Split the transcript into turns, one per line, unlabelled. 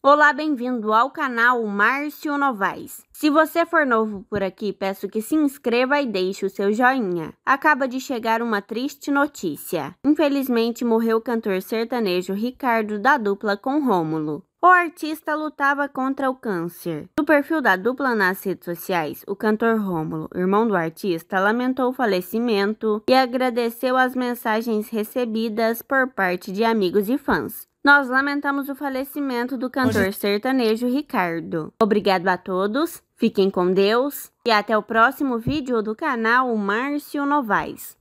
Olá, bem-vindo ao canal Márcio Novaes. Se você for novo por aqui, peço que se inscreva e deixe o seu joinha. Acaba de chegar uma triste notícia. Infelizmente, morreu o cantor sertanejo Ricardo da dupla com Rômulo. O artista lutava contra o câncer. No perfil da dupla nas redes sociais, o cantor Rômulo, irmão do artista, lamentou o falecimento e agradeceu as mensagens recebidas por parte de amigos e fãs. Nós lamentamos o falecimento do cantor sertanejo Ricardo. Obrigado a todos, fiquem com Deus e até o próximo vídeo do canal Márcio Novaes.